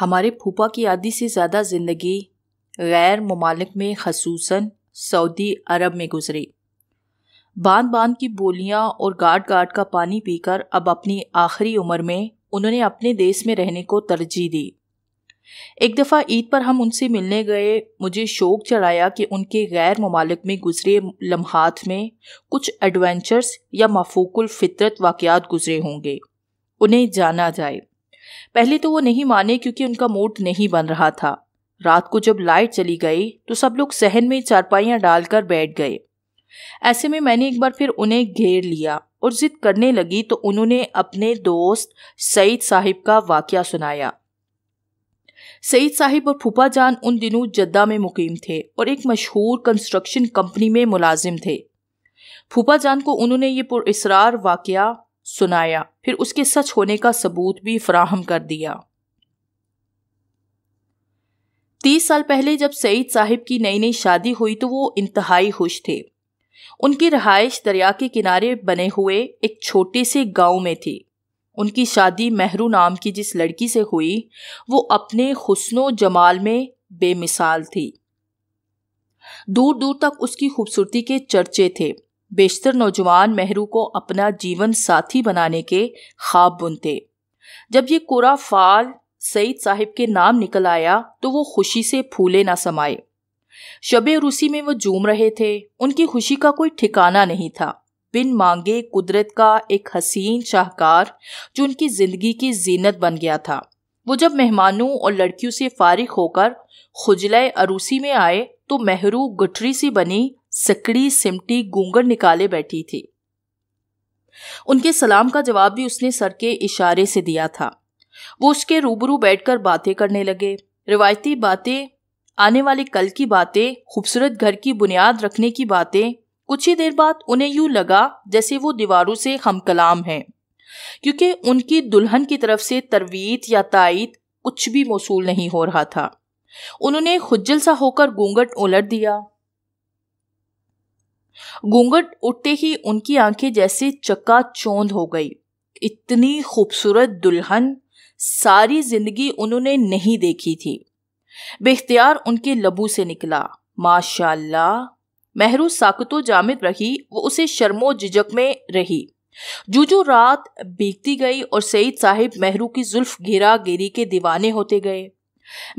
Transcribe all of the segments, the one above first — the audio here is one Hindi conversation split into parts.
हमारे फूफा की आधी से ज़्यादा ज़िंदगी गैर ममालिक में खसूस सऊदी अरब में गुजरी बांध बांध की बोलियां और गाट गाट का पानी पीकर अब अपनी आखिरी उम्र में उन्होंने अपने देश में रहने को तरजीह दी एक दफ़ा ईद पर हम उनसे मिलने गए मुझे शौक चढ़ाया कि उनके गैर ममालिक में गुजरे लम्हात में कुछ एडवेंचर्स या मफूकुल फितरत वाक़ात गुजरे होंगे उन्हें जाना जाए पहले तो वो नहीं माने क्योंकि उनका मूड नहीं बन रहा था रात को जब लाइट चली गई तो सब लोग सहन में चारपाइयाँ डालकर बैठ गए ऐसे में मैंने एक बार फिर उन्हें घेर लिया और जिद करने लगी तो उन्होंने अपने दोस्त सईद साहिब का वाक्य सुनाया सईद साहिब और फूफा जान उन दिनों जद्दा में मुकीम थे और एक मशहूर कंस्ट्रक्शन कंपनी में मुलाजिम थे फूफा जान को उन्होंने ये पुरसरार वाक़ सुनाया फिर उसके सच होने का सबूत भी फराहम कर दिया तीस साल पहले जब सईद साहिब की नई नई शादी हुई तो वो इंतहाई खुश थे उनकी रहायश दरिया के किनारे बने हुए एक छोटे से गांव में थी उनकी शादी मेहरू नाम की जिस लड़की से हुई वो अपने हुस्नो जमाल में बेमिसाल थी दूर दूर तक उसकी खूबसूरती के चर्चे थे बेशतर नौजवान मेहरू को अपना जीवन साथी बनाने के ख्वाब बुनते जब ये कोरा फाल सईद साहिब के नाम निकल आया तो वो खुशी से फूले ना समाये शब रूसी में वो जूम रहे थे उनकी खुशी का कोई ठिकाना नहीं था बिन मांगे कुदरत का एक हसीन शाहकार जो उनकी जिंदगी की जीनत बन गया था वो जब मेहमानों और लड़कियों से फारिग होकर खुजलाए अरूसी में आए तो मेहरू गुठरी सी बनी सकड़ी सिमटी गूंगर निकाले बैठी थी उनके सलाम का जवाब भी उसने सर के इशारे से दिया था वो उसके रूबरू बैठकर बातें करने लगे रिवायती बातें आने वाले कल की बातें खूबसूरत घर की बुनियाद रखने की बातें कुछ ही देर बाद उन्हें यूं लगा जैसे वो दीवारों से हम कलाम हैं क्योंकि उनकी दुल्हन की तरफ से तरवीत या तायद कुछ भी मौसू नहीं हो रहा था उन्होंने खुजल सा होकर गूंगट उलट दिया घूंघट उठते ही उनकी आंखें जैसे चक्का चौंध हो गई इतनी खूबसूरत दुल्हन सारी जिंदगी उन्होंने नहीं देखी थी बेख्तियार उनके लबू से निकला माशाल्लाह महरू साकतो जामिद रही वो उसे शर्मो झिझक में रही जूजू रात बीतती गई और सईद साहिब महरू की जुल्फ घेरा गिरी के दीवाने होते गए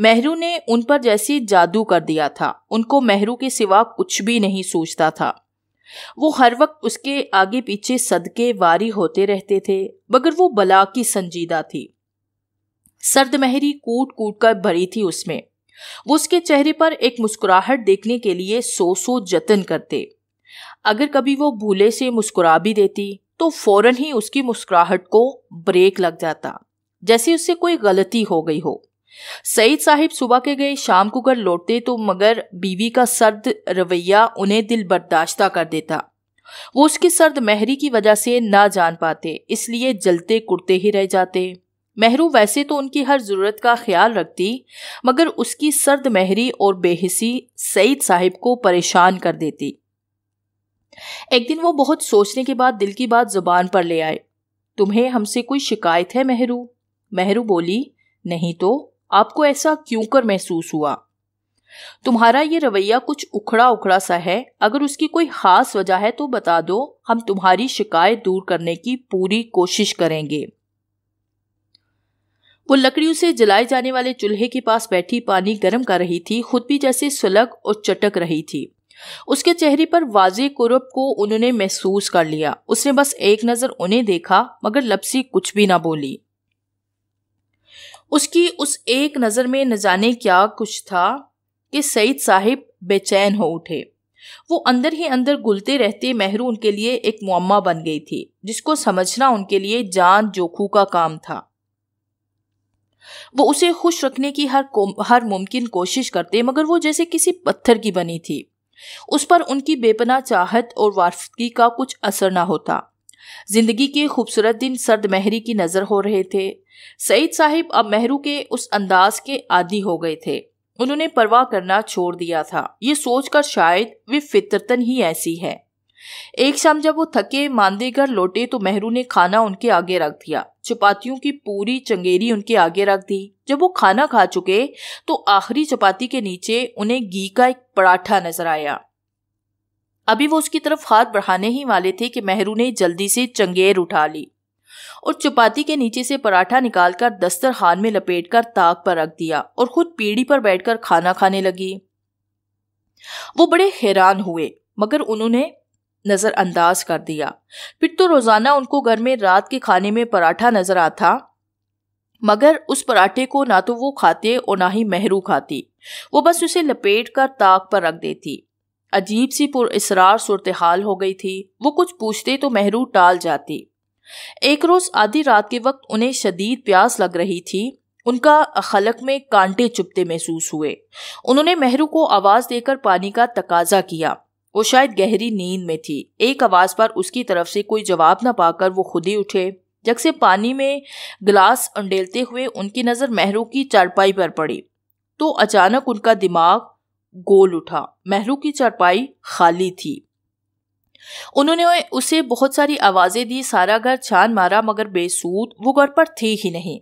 महरू ने उन पर जैसे जादू कर दिया था उनको महरू के सिवा कुछ भी नहीं सोचता था वो हर वक्त उसके आगे पीछे सदके वारी होते रहते थे मगर वो बला की संजीदा थी सर्द महरी कूट कूट कर भरी थी उसमें वो उसके चेहरे पर एक मुस्कुराहट देखने के लिए सो सो जतन करते अगर कभी वो भूले से मुस्कुरा भी देती तो फौरन ही उसकी मुस्कुराहट को ब्रेक लग जाता जैसे उससे कोई गलती हो गई हो सईद साहिब सुबह के गए शाम को घर लौटते तो मगर बीवी का सर्द रवैया उन्हें दिल बर्दाश्ता कर देता वो उसकी सर्द महरी की वजह से ना जान पाते इसलिए जलते कुर्ते ही रह जाते मेहरू वैसे तो उनकी हर ज़रूरत का ख्याल रखती मगर उसकी सर्द महरी और बेहिसी सईद साहिब को परेशान कर देती एक दिन वो बहुत सोचने के बाद दिल की बात जुबान पर ले आए तुम्हें हमसे कोई शिकायत है मेहरू मेहरू बोली नहीं तो आपको ऐसा क्यों कर महसूस हुआ तुम्हारा ये रवैया कुछ उखड़ा उखड़ा सा है अगर उसकी कोई खास वजह है तो बता दो हम तुम्हारी शिकायत दूर करने की पूरी कोशिश करेंगे वो लकड़ियों से जलाए जाने वाले चूल्हे के पास बैठी पानी गर्म कर रही थी खुद भी जैसे सुलग और चटक रही थी उसके चेहरे पर वाजे कुरब को उन्होंने महसूस कर लिया उसने बस एक नज़र उन्हें देखा मगर लपसी कुछ भी ना बोली उसकी उस एक नज़र में न जाने क्या कुछ था कि सईद साहिब बेचैन हो उठे वो अंदर ही अंदर गुलते रहते महरू उनके लिए एक मम्मा बन गई थी जिसको समझना उनके लिए जान जोखू का काम था वो उसे खुश रखने की हर हर मुमकिन कोशिश करते मगर वो जैसे किसी पत्थर की बनी थी उस पर उनकी बेपना चाहत और वारफगी का कुछ असर ना होता जिंदगी के खूबसूरत दिन सर्द महरी की नज़र हो रहे थे सईद साहिब अब मेहरू के उस अंदाज के आदि हो गए थे उन्होंने परवाह करना छोड़ दिया था ये सोचकर शायद वे फितरतन ही ऐसी है एक शाम जब वो थके मांदे घर लौटे तो मेहरू ने खाना उनके आगे रख दिया चपातियों की पूरी चंगेरी उनके आगे रख दी जब वो खाना खा चुके तो आखिरी चपाती के नीचे उन्हें घी का एक पराठा नजर आया अभी वो उसकी तरफ हाथ बढ़ाने ही वाले थे कि मेहरू ने जल्दी से चंगेर उठा ली और चपाती के नीचे से पराठा निकालकर दस्तरखान में लपेटकर ताक पर रख दिया और खुद पीढ़ी पर बैठकर खाना खाने लगी वो बड़े हैरान हुए मगर उन्होंने नजरअंदाज कर दिया फिर तो रोजाना उनको घर में रात के खाने में पराठा नजर आता मगर उस पराठे को ना तो वो खाते और ना ही मेहरू खाती वो बस उसे लपेट कर ताक पर रख देती अजीब सी पुरसरार सूरत हाल हो गई थी वो कुछ पूछते तो महरू टाल जाती एक रोज आधी रात के वक्त उन्हें शदीद प्यास लग रही थी उनका खलक में कांटे चुपते महसूस हुए उन्होंने मेहरू को आवाज देकर पानी का तकाजा किया वो शायद गहरी नींद में थी एक आवाज पर उसकी तरफ से कोई जवाब न पाकर वो खुद ही उठे जब से पानी में गिलास अंडेलते हुए उनकी नजर मेहरू की चारपाई पर पड़ी तो अचानक उनका दिमाग गोल उठा महलू की चरपाई खाली थी उन्होंने उसे बहुत सारी आवाजें दी सारा घर छान मारा मगर बेसूद वो घर पर थे ही नहीं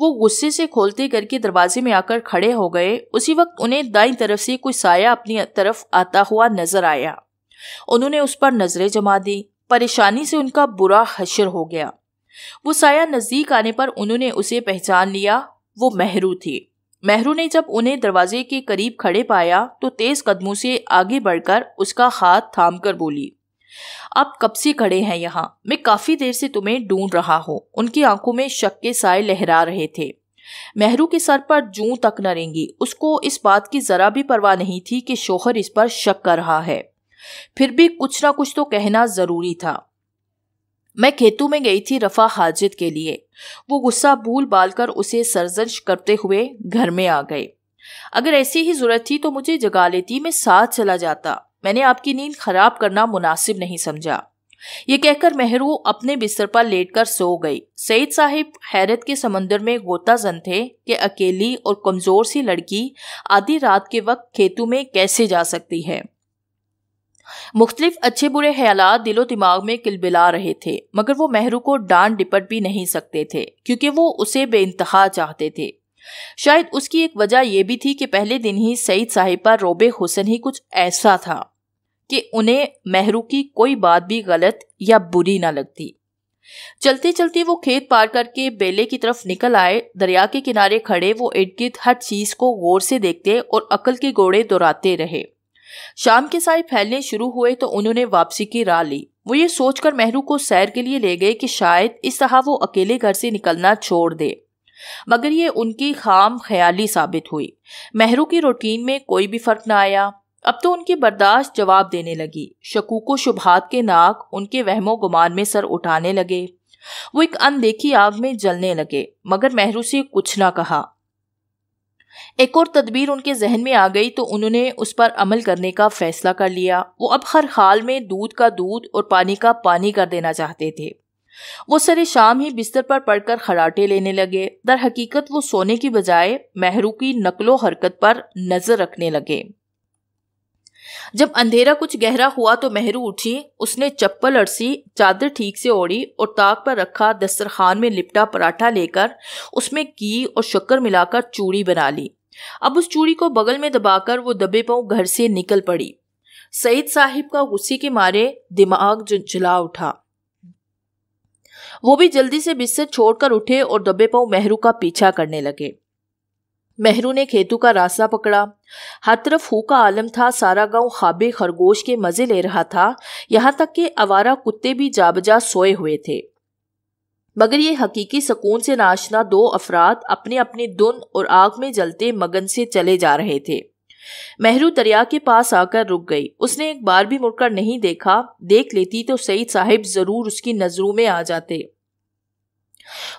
वो गुस्से से खोलते घर के दरवाजे में आकर खड़े हो गए उसी वक्त उन्हें दाई तरफ से कोई साया अपनी तरफ आता हुआ नजर आया उन्होंने उस पर नजरें जमा दी परेशानी से उनका बुरा हशर हो गया वो साया नजदीक आने पर उन्होंने उसे पहचान लिया वो महरू थी मेहरू ने जब उन्हें दरवाजे के करीब खड़े पाया तो तेज कदमों से आगे बढ़कर उसका हाथ थाम कर बोली आप कब से खड़े हैं यहाँ मैं काफी देर से तुम्हें ढूंढ रहा हूँ उनकी आंखों में शक के साय लहरा रहे थे मेहरू के सर पर जू तक न रेंगी उसको इस बात की जरा भी परवाह नहीं थी कि शोहर इस पर शक कर रहा है फिर भी कुछ ना कुछ तो कहना जरूरी था मैं खेतू में गई थी रफा हाजिद के लिए वो गुस्सा भूल बाल कर उसे सरजश करते हुए घर में आ गए अगर ऐसी ही जरूरत थी तो मुझे जगा लेती मैं साथ चला जाता मैंने आपकी नींद खराब करना मुनासिब नहीं समझा ये कहकर मेहरू अपने बिस्तर पर लेटकर सो गई सईद साहिब हैरत के समंदर में गोताजन थे कि अकेली और कमजोर सी लड़की आधी रात के वक्त खेतों में कैसे जा सकती है मुख्तलिफ अच्छे बुरे ख्याल दिलो दिमाग में किलबिला रहे थे मगर वो मेहरू को डांट डिपट भी नहीं सकते थे क्योंकि वो उसे बेानतहा चाहते थे शायद उसकी एक वजह यह भी थी कि पहले दिन ही सईद साहिब पर रोबे हुसन ही कुछ ऐसा था कि उन्हें मेहरू की कोई बात भी गलत या बुरी ना लगती चलते चलते वो खेत पार करके बेले की तरफ निकल आए दरिया के किनारे खड़े वो इर्द गिर्द हर चीज को गौर से देखते और अकल के घोड़े दोहराते रहे शाम के साय फैलने शुरू हुए तो उन्होंने वापसी की राह ली वो ये सोचकर मेहरू को सैर के लिए ले गए कि शायद इस तरह वो अकेले घर से निकलना छोड़ दे मगर ये उनकी खाम ख्याली साबित हुई मेहरू की रूटीन में कोई भी फर्क ना आया अब तो उनकी बर्दाश्त जवाब देने लगी शकूको शुभात के नाक उनके वहमो गुमान में सर उठाने लगे वो एक अनदेखी आग में जलने लगे मगर मेहरू से कुछ ना कहा एक और तदबीर उनके जहन में आ गई तो उन्होंने उस पर अमल करने का फैसला कर लिया वो अब हर हाल में दूध का दूध और पानी का पानी कर देना चाहते थे वो सरे शाम ही बिस्तर पर पड़कर खराटे लेने लगे दर हकीकत वो सोने की बजाय महरू की नकलो हरकत पर नजर रखने लगे जब अंधेरा कुछ गहरा हुआ तो मेहरू उठी उसने चप्पल अड़सी चादर ठीक से ओढ़ी और ताक पर रखा दस्तरखान में लिपटा पराठा लेकर उसमें घी और शक्कर मिलाकर चूड़ी बना ली अब उस चूड़ी को बगल में दबाकर वो दबे पाँव घर से निकल पड़ी सईद साहिब का गुस्से के मारे दिमाग जला उठा वो भी जल्दी से बिस्तर छोड़कर उठे और दबे पाऊ मेहरू का पीछा करने लगे मेहरू ने खेतों का रास्ता पकड़ा हर तरफ हू का आलम था सारा गांव खाबे खरगोश के मजे ले रहा था यहां तक कि आवारा कुत्ते भी जाबजा सोए हुए थे मगर ये हकीकी सुकून से नाशना दो अफराद अपने अपने धुन और आग में जलते मगन से चले जा रहे थे मेहरू दरिया के पास आकर रुक गई उसने एक बार भी मुड़कर नहीं देखा देख लेती तो सईद साहिब जरूर उसकी नजरों में आ जाते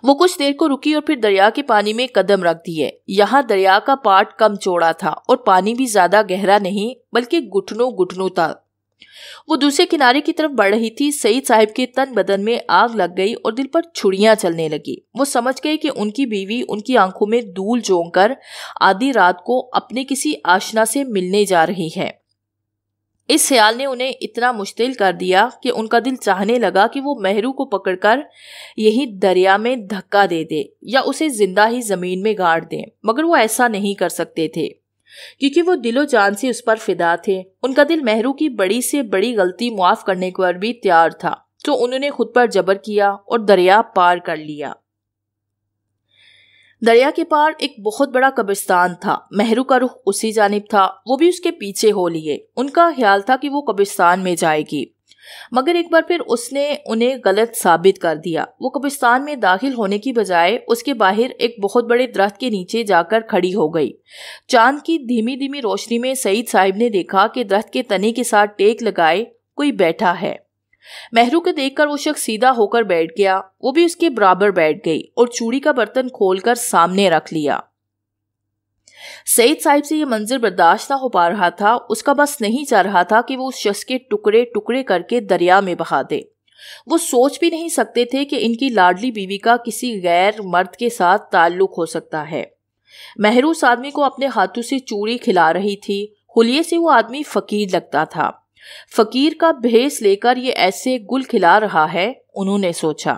वो कुछ देर को रुकी और फिर दरिया के पानी में कदम रख दिए यहाँ दरिया का पार्ट कम चौड़ा था और पानी भी ज्यादा गहरा नहीं बल्कि घुटनों घुटनों था वो दूसरे किनारे की तरफ बढ़ रही थी सईद साहिब के तन बदन में आग लग गई और दिल पर छुड़ियां चलने लगी वो समझ गई कि उनकी बीवी उनकी आंखों में धूल झोंक कर आधी रात को अपने किसी आशना से मिलने जा रही है इस ख्याल ने उन्हें इतना मुश्तिल कर दिया कि उनका दिल चाहने लगा कि वो मेहरू को पकड़कर यही दरिया में धक्का दे दे या उसे जिंदा ही जमीन में गाड़ दे मगर वो ऐसा नहीं कर सकते थे क्योंकि वो दिलो जान से उस पर फिदा थे उनका दिल मेहरू की बड़ी से बड़ी गलती मुआफ करने पर भी तैयार था तो उन्होंने खुद पर जबर किया और दरिया पार कर लिया दरिया के पार एक बहुत बड़ा कब्रिस्तान था मेहरू का रुख उसी जानब था वो भी उसके पीछे हो लिए उनका ख्याल था कि वो कब्रिस्तान में जाएगी मगर एक बार फिर उसने उन्हें गलत साबित कर दिया वो कब्रिस्तान में दाखिल होने की बजाय उसके बाहर एक बहुत बड़े दरख्त के नीचे जाकर खड़ी हो गई चांद की धीमी धीमी रोशनी में सईद साहिब ने देखा कि दरख्त के तने के साथ टेक लगाए कोई बैठा है मेहरू को देखकर वो शख्स सीधा होकर बैठ गया वो भी उसके बराबर बैठ गई और चूड़ी का बर्तन खोलकर सामने रख लिया सईद साहिब से यह मंजर बर्दाश्त ना हो पा रहा था उसका बस नहीं चाह रहा था कि वो उस शख्स के टुकड़े टुकड़े करके दरिया में बहा दे वो सोच भी नहीं सकते थे कि इनकी लाडली बीवी का किसी गैर मर्द के साथ ताल्लुक हो सकता है मेहरू उस आदमी को अपने हाथों से चूड़ी खिला रही थी हुलिये से वो आदमी फकीर लगता था फकीर का भेस लेकर ये ऐसे गुल खिला रहा है उन्होंने सोचा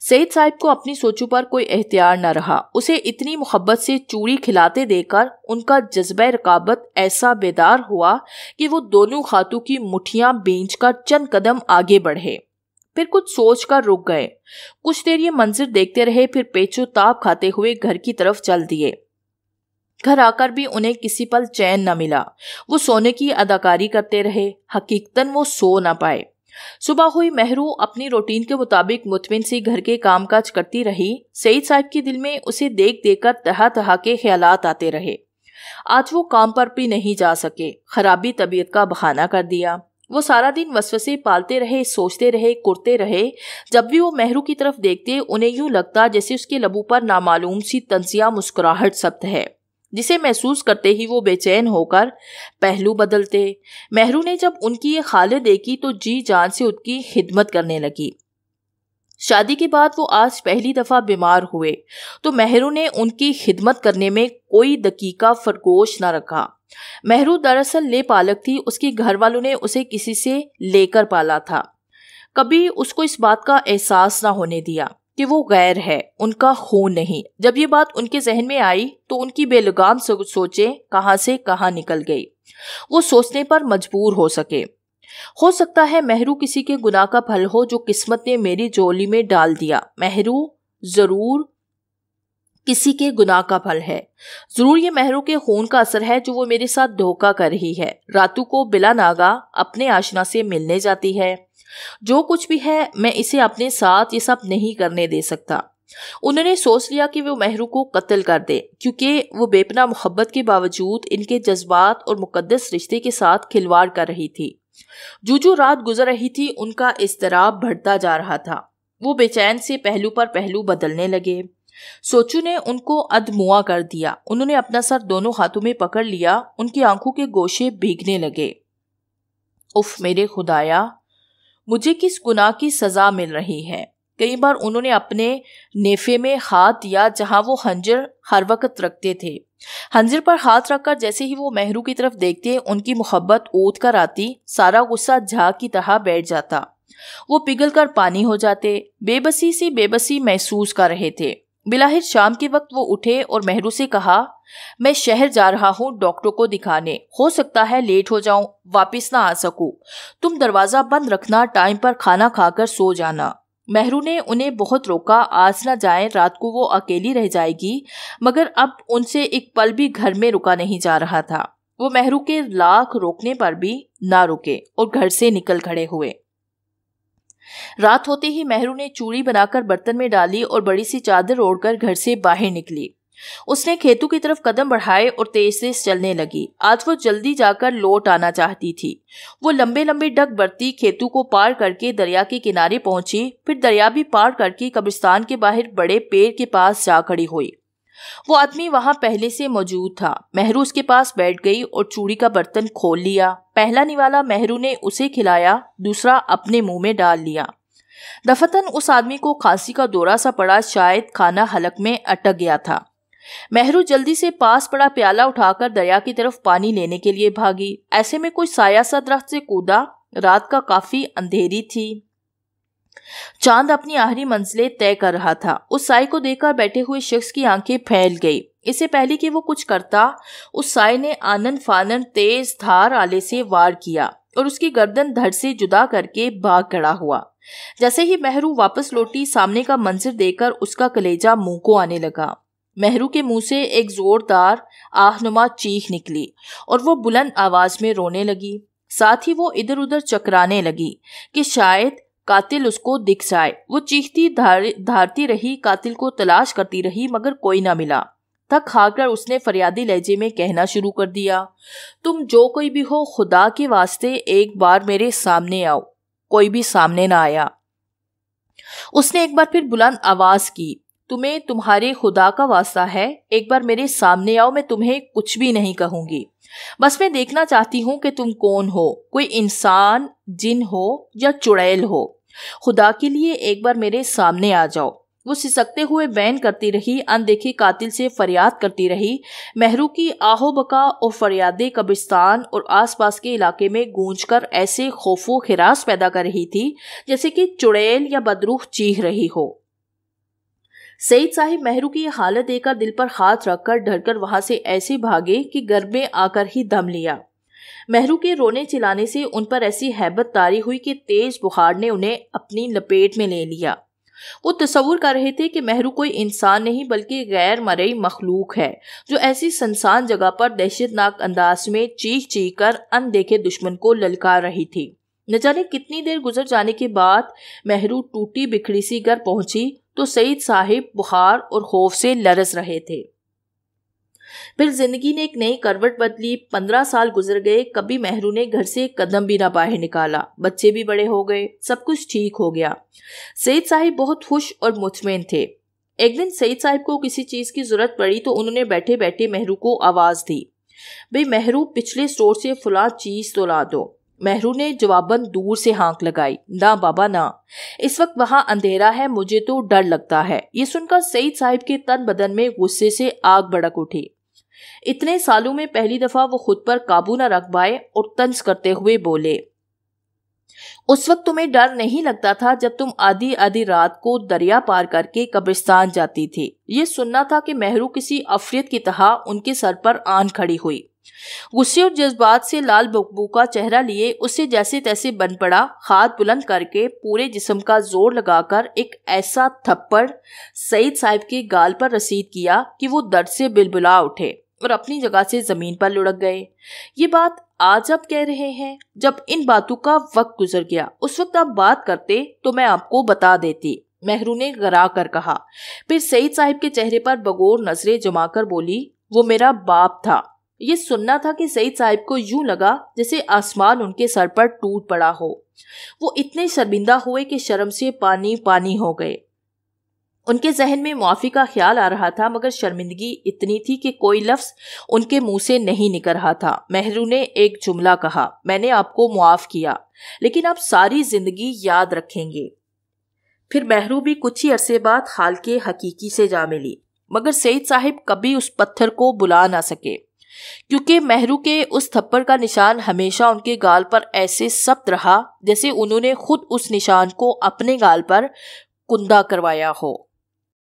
सईद साहब को अपनी सोचों पर कोई एहतियार न रहा उसे इतनी मोहब्बत से चूड़ी खिलाते देकर उनका जज्ब रकाबत ऐसा बेदार हुआ कि वो दोनों खातों की मुठियां बेच कर चंद कदम आगे बढ़े फिर कुछ सोच कर रुक गए कुछ देर ये मंजर देखते रहे फिर पेचो ताप खाते हुए घर की तरफ चल दिए घर आकर भी उन्हें किसी पल चैन न मिला वो सोने की अदाकारी करते रहे हकीकतन वो सो न पाए सुबह हुई मेहरू अपनी रूटीन के मुताबिक मुतमिन सी घर के कामकाज करती रही सईद साहब के दिल में उसे देख देख कर तरह तरह के ख्याल आते रहे आज वो काम पर भी नहीं जा सके खराबी तबीयत का बहाना कर दिया वो सारा दिन वसवसे पालते रहे सोचते रहे कुरते रहे जब भी वो मेहरू की तरफ देखते उन्हें यूं लगता जैसे उसके लबू पर नामालूम सी तंजिया मुस्कुराहट सब्त है जिसे महसूस करते ही वो बेचैन होकर पहलू बदलते मेहरू ने जब उनकी ये खाले देखी तो जी जान से उनकी खिदमत करने लगी शादी के बाद वो आज पहली दफ़ा बीमार हुए तो मेहरू ने उनकी खिदमत करने में कोई दकीका फरगोश न रखा मेहरू दरअसल ले पालक थी उसके घर वालों ने उसे किसी से लेकर पाला था कभी उसको इस बात का एहसास ना होने दिया कि वो गैर है उनका हो नहीं जब ये बात उनके जहन में आई तो उनकी बेलगाम सोचे कहाँ से कहाँ निकल गई वो सोचने पर मजबूर हो सके हो सकता है मेहरू किसी के गुनाह का फल हो जो किस्मत ने मेरी जोली में डाल दिया मेहरू जरूर किसी के गुनाह का फल है जरूर ये मेहरू के खून का असर है जो वो मेरे साथ धोखा कर रही है रातू को बिला नागा अपने आशना से मिलने जाती है जो कुछ भी है मैं इसे अपने साथ ये सब नहीं करने दे सकता उन्होंने सोच लिया कि वो मेहरू को कत्ल कर दे क्योंकि वो बेपना मोहब्बत के बावजूद इनके जज्बात और मुकदस रिश्ते के साथ खिलवाड़ कर रही थी जो जो रात गुजर रही थी उनका इसतराब बढ़ता जा रहा था वो बेचैन से पहलू पर पहलू बदलने लगे सोचू ने उनको अधमुआ कर दिया उन्होंने अपना सर दोनों हाथों में पकड़ लिया उनकी आंखों के गोशे भीगने लगे उफ मेरे खुदाया मुझे किस गुनाह की सज़ा मिल रही है कई बार उन्होंने अपने नेफे में हाथ या जहां वो हंजर हर वक्त रखते थे हंजर पर हाथ रखकर जैसे ही वो मेहरू की तरफ देखते उनकी मोहब्बत ओत कर आती सारा गुस्सा झा की तरह बैठ जाता वो पिघल कर पानी हो जाते बेबसी से बेबसी महसूस कर रहे थे बिलाहिर शाम के वक्त वो उठे और मेहरू से कहा मैं शहर जा रहा हूँ डॉक्टर को दिखाने हो सकता है लेट हो जाऊं वापस ना आ सकूं तुम दरवाजा बंद रखना टाइम पर खाना खाकर सो जाना मेहरू ने उन्हें बहुत रोका आज ना जाए रात को वो अकेली रह जाएगी मगर अब उनसे एक पल भी घर में रुका नहीं जा रहा था वो मेहरू के लाख रोकने पर भी ना रुके और घर से निकल खड़े हुए रात होते ही मेहरू ने चूड़ी बनाकर बर्तन में डाली और बड़ी सी चादर ओढ़कर घर से बाहर निकली उसने खेतों की तरफ कदम बढ़ाए और तेज से चलने लगी आज वो जल्दी जाकर लौट आना चाहती थी वो लंबे लंबे डग बरती खेतों को पार करके दरिया के किनारे पहुंची फिर दरिया भी पार करके कब्रिस्तान के बाहर बड़े पेड़ के पास जा खड़ी हुई वो आदमी वहां पहले से मौजूद था मेहरू उसके पास बैठ गई और चूड़ी का बर्तन खोल लिया पहला निवाला मेहरू ने उसे खिलाया दूसरा अपने मुंह में डाल लिया दफतन उस आदमी को खांसी का दौरा सा पड़ा शायद खाना हलक में अटक गया था मेहरू जल्दी से पास पड़ा प्याला उठाकर दरिया की तरफ पानी लेने के लिए भागी ऐसे में कोई साया सा दरख्त से कूदा रात का काफी अंधेरी थी चांद अपनी आहरी मंजिलें तय कर रहा था उस साय को देखकर बैठे हुए शख्स की आंखें फैल गई इससे पहले कि वो कुछ करता उस साय ने आनंद फानन तेज धार आले से वार किया और उसकी गर्दन धड़ से जुदा करके भाग खड़ा हुआ जैसे ही मेहरू वापस लौटी सामने का मंजर देखकर उसका कलेजा मुंह को आने लगा मेहरू के मुंह से एक जोरदार आहनुमा चीख निकली और वो बुलंद आवाज में रोने लगी साथ ही वो इधर उधर चकराने लगी कि शायद कातिल उसको दिख जाए वो चीखती धार, धारती रही कातिल को तलाश करती रही मगर कोई ना मिला थक खाकर उसने फरियादी लहजे में कहना शुरू कर दिया तुम जो कोई भी हो खुदा के वास्ते एक बार मेरे सामने आओ कोई भी सामने ना आया उसने एक बार फिर बुलंद आवाज की तुम्हें तुम्हारे खुदा का वास्ता है एक बार मेरे सामने आओ मैं तुम्हें कुछ भी नहीं कहूंगी बस मैं देखना चाहती हूं कि तुम कौन हो कोई इंसान जिन हो या चुड़ैल हो खुदा के लिए एक बार मेरे सामने आ जाओ वो सिसकते हुए बैन करती रही अनदेखे कातिल से फरियाद करती रही महरू की आहोबका और फरियादे कब्रिस्तान और आसपास के इलाके में गूंज कर ऐसे खौफो खिरास पैदा कर रही थी जैसे कि चुड़ैल या बदरूह चीख रही हो सईद साहिब मेहरू की हालत देखकर दिल पर हाथ रखकर डरकर वहां से ऐसे भागे कि घर में आकर ही दम लिया महरू के रोने चिलाने से उन पर ऐसी हैबत तारी हुई कि तेज बुखार ने उन्हें अपनी लपेट में ले लिया वो तस्वूर कर रहे थे कि महरू कोई इंसान नहीं बल्कि गैर मरई मखलूक है जो ऐसी सनसान जगह पर दहशतनाक अंदाज में चीख चीख कर अनदेखे दुश्मन को ललकार रही थी न जाने कितनी देर गुजर जाने के बाद महरू टूटी बिखड़ी सी घर पहुंची तो सईद साहिब बुखार और खौफ से लरस रहे थे फिर जिंदगी ने एक नई करवट बदली पंद्रह साल गुजर गए कभी मेहरू ने घर से कदम भी ना बाहर निकाला बच्चे भी बड़े हो गए सब कुछ ठीक हो गया सईद साहिब बहुत खुश और मुतमिन थे एक दिन सईद साहिब को किसी चीज़ की ज़रूरत पड़ी तो उन्होंने बैठे बैठे मेहरू को आवाज़ दी भाई मेहरू पिछले स्टोर से फुला चीज़ तो ला दो मेहरू ने जवाबन दूर से हाँक लगाई ना बाबा ना इस वक्त वहां अंधेरा है मुझे तो डर लगता है ये सुनकर सईद साहिब के तन बदन में गुस्से से आग भड़क उठी इतने सालों में पहली दफा वो खुद पर काबू न रख पाए और तंज करते हुए बोले उस वक्त तुम्हें डर नहीं लगता था जब तुम आधी आधी रात को दरिया पार करके कब्रिस्तान जाती थी ये सुनना था कि मेहरू किसी अफरियत की तरह उनके सर पर आन खड़ी हुई गुस्से और जज्बात से लाल बकबू का चेहरा लिए उससे जैसे तैसे बन पड़ा हाथ बुलंद करके पूरे जिस्म का जोर लगाकर एक ऐसा थप्पड़ सईद साहब के गाल पर रसीद किया कि वो दर्द से बिलबुला उठे और अपनी जगह से ज़मीन पर लुढ़क गए ये बात आज आप कह रहे हैं जब इन बातों का वक्त गुजर गया उस वक्त आप बात करते तो मैं आपको बता देती मेहरू ने गरा कर कहा फिर सईद साहब के चेहरे पर बगौर नजरें जमाकर बोली वो मेरा बाप था ये सुनना था कि सईद साहब को यूं लगा जैसे आसमान उनके सर पर टूट पड़ा हो वो इतने शर्मिंदा हुए कि शर्म से पानी पानी हो गए उनके जहन में मुआफ़ी का ख्याल आ रहा था मगर शर्मिंदगी इतनी थी कि कोई लफ्ज़ उनके मुंह से नहीं निकल रहा था मेहरू ने एक जुमला कहा मैंने आपको मुआफ़ किया लेकिन आप सारी ज़िंदगी याद रखेंगे फिर मेहरू भी कुछ ही अरसे बाद हाल के हकीकी से जा मिली मगर सईद साहिब कभी उस पत्थर को बुला ना सके क्योंकि मेहरू के उस थप्पड़ का निशान हमेशा उनके गाल पर ऐसे सख्त रहा जैसे उन्होंने खुद उस निशान को अपने गाल पर कुंदा करवाया हो